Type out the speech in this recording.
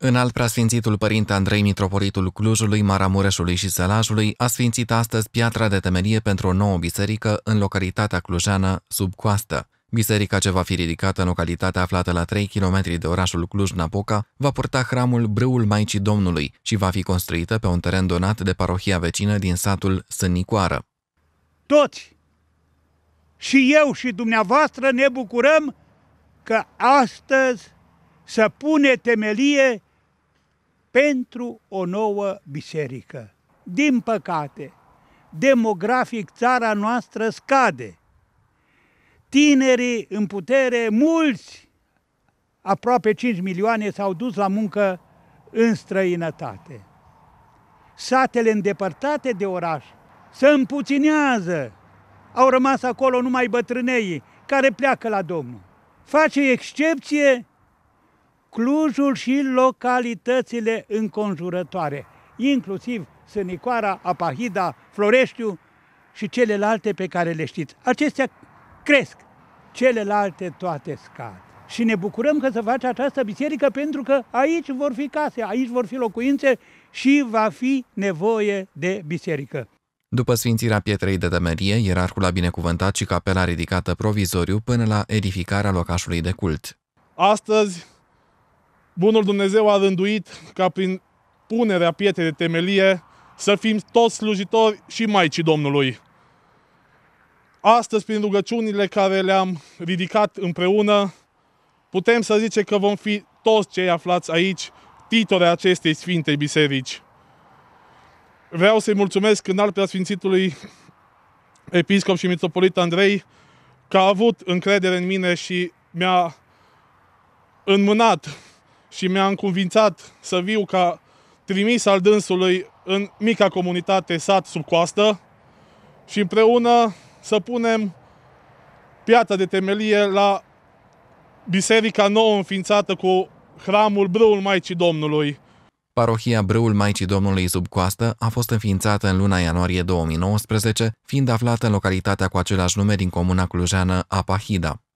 În alt preasfințitul părinte Andrei Mitropolitul Clujului, Maramureșului și Sălajului a sfințit astăzi piatra de temelie pentru o nouă biserică în localitatea clujeană sub coastă. Biserica ce va fi ridicată în localitatea aflată la 3 km de orașul Cluj-Napoca va purta hramul Brâul Maicii Domnului și va fi construită pe un teren donat de parohia vecină din satul Sânicoară. Toți, și eu și dumneavoastră, ne bucurăm că astăzi se pune temelie pentru o nouă biserică. Din păcate, demografic țara noastră scade. Tinerii în putere, mulți, aproape 5 milioane, s-au dus la muncă în străinătate. Satele îndepărtate de oraș se împuținează. Au rămas acolo numai bătrâneii care pleacă la Domnul. Face excepție Clujul și localitățile înconjurătoare, inclusiv Sănicoara, Apahida, Floreștiu și celelalte pe care le știți. Acestea cresc, celelalte toate scad. Și ne bucurăm că se face această biserică pentru că aici vor fi case, aici vor fi locuințe și va fi nevoie de biserică. După sfințirea pietrei de temerie, ierarhul a binecuvântat și capela ridicată provizoriu până la edificarea locașului de cult. Astăzi Bunul Dumnezeu a rânduit ca prin punerea pietrei de temelie să fim toți slujitori și Maicii Domnului. Astăzi, prin rugăciunile care le-am ridicat împreună, putem să zicem că vom fi toți cei aflați aici, titore acestei sfinte Biserici. Vreau să-i mulțumesc al preasfințitului episcop și mitropolit Andrei că a avut încredere în mine și mi-a înmânat și mi a încuvințat să viu ca trimis al dânsului în mica comunitate sat sub coastă și împreună să punem piața de temelie la biserica nouă înființată cu hramul Brâul Maicii Domnului. Parohia Brâul Maicii Domnului sub coastă a fost înființată în luna ianuarie 2019, fiind aflată în localitatea cu același nume din comuna clujeană Apahida.